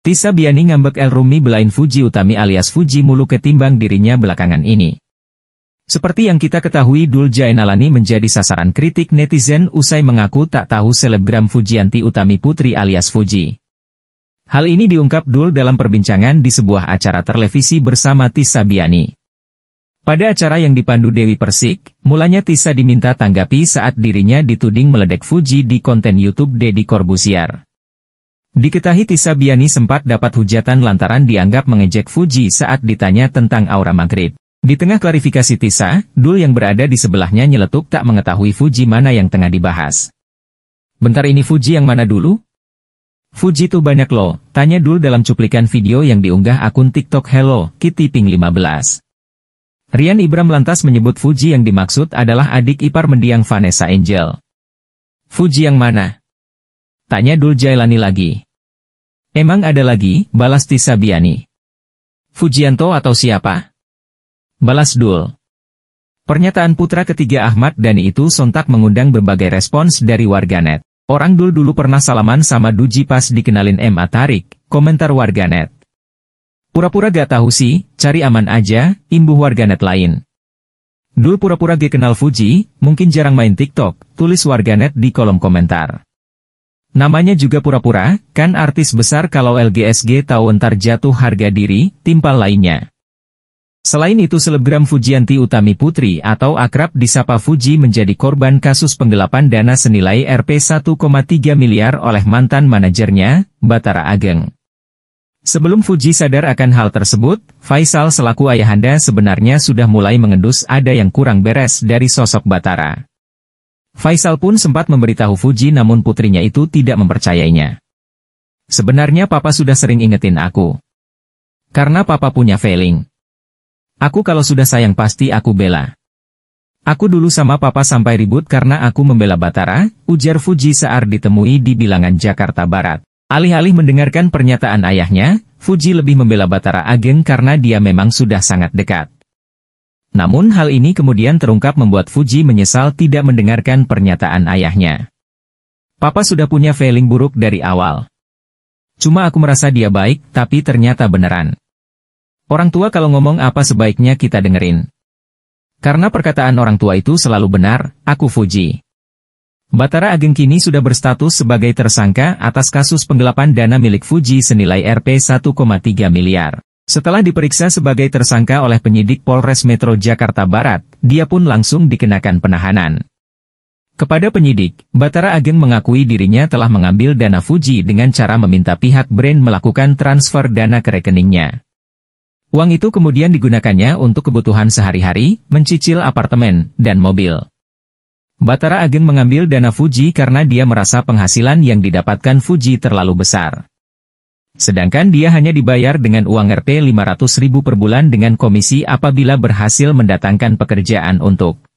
Tisa Biani ngambek El Rumi belain Fuji Utami alias Fuji Mulu ketimbang dirinya belakangan ini. Seperti yang kita ketahui Dul Jainalani menjadi sasaran kritik netizen usai mengaku tak tahu selebgram Fujianti Utami Putri alias Fuji. Hal ini diungkap Dul dalam perbincangan di sebuah acara televisi bersama Tisa Biani. Pada acara yang dipandu Dewi Persik, mulanya Tisa diminta tanggapi saat dirinya dituding meledek Fuji di konten YouTube Deddy Corbusier. Diketahui Tisa Biani sempat dapat hujatan lantaran dianggap mengejek Fuji saat ditanya tentang aura Maghrib. Di tengah klarifikasi Tisa, Dul yang berada di sebelahnya nyeletuk tak mengetahui Fuji mana yang tengah dibahas. Bentar ini Fuji yang mana dulu? Fuji tuh banyak loh, tanya Dul dalam cuplikan video yang diunggah akun TikTok Hello, Kitty Ping 15. Rian Ibram lantas menyebut Fuji yang dimaksud adalah adik ipar mendiang Vanessa Angel. Fuji yang mana? Tanya Dul Jailani lagi. Emang ada lagi, balas Tisa Biani. Fujianto atau siapa? Balas Dul. Pernyataan putra ketiga Ahmad Dhani itu sontak mengundang berbagai respons dari warganet. Orang Dul dulu pernah salaman sama Duji pas dikenalin M. Atarik, komentar warganet. Pura-pura gak tahu sih, cari aman aja, imbuh warganet lain. Dul pura-pura gak kenal Fuji, mungkin jarang main TikTok, tulis warganet di kolom komentar. Namanya juga pura-pura, kan artis besar kalau LGSG tahu entar jatuh harga diri, timpal lainnya. Selain itu selebgram Fujianti Utami Putri atau akrab disapa Fuji menjadi korban kasus penggelapan dana senilai Rp 1,3 miliar oleh mantan manajernya, Batara Ageng. Sebelum Fuji sadar akan hal tersebut, Faisal selaku ayahanda sebenarnya sudah mulai mengendus ada yang kurang beres dari sosok Batara. Faisal pun sempat memberitahu Fuji namun putrinya itu tidak mempercayainya. Sebenarnya papa sudah sering ingetin aku. Karena papa punya feeling. Aku kalau sudah sayang pasti aku bela. Aku dulu sama papa sampai ribut karena aku membela Batara, ujar Fuji saat ditemui di bilangan Jakarta Barat. Alih-alih mendengarkan pernyataan ayahnya, Fuji lebih membela Batara Ageng karena dia memang sudah sangat dekat. Namun hal ini kemudian terungkap membuat Fuji menyesal tidak mendengarkan pernyataan ayahnya. Papa sudah punya feeling buruk dari awal. Cuma aku merasa dia baik, tapi ternyata beneran. Orang tua kalau ngomong apa sebaiknya kita dengerin. Karena perkataan orang tua itu selalu benar, aku Fuji. Batara Ageng kini sudah berstatus sebagai tersangka atas kasus penggelapan dana milik Fuji senilai Rp 1,3 miliar. Setelah diperiksa sebagai tersangka oleh penyidik Polres Metro Jakarta Barat, dia pun langsung dikenakan penahanan. Kepada penyidik, Batara Ageng mengakui dirinya telah mengambil dana Fuji dengan cara meminta pihak brand melakukan transfer dana ke rekeningnya. Uang itu kemudian digunakannya untuk kebutuhan sehari-hari, mencicil apartemen, dan mobil. Batara Ageng mengambil dana Fuji karena dia merasa penghasilan yang didapatkan Fuji terlalu besar. Sedangkan dia hanya dibayar dengan uang RT ratus ribu per bulan dengan komisi apabila berhasil mendatangkan pekerjaan untuk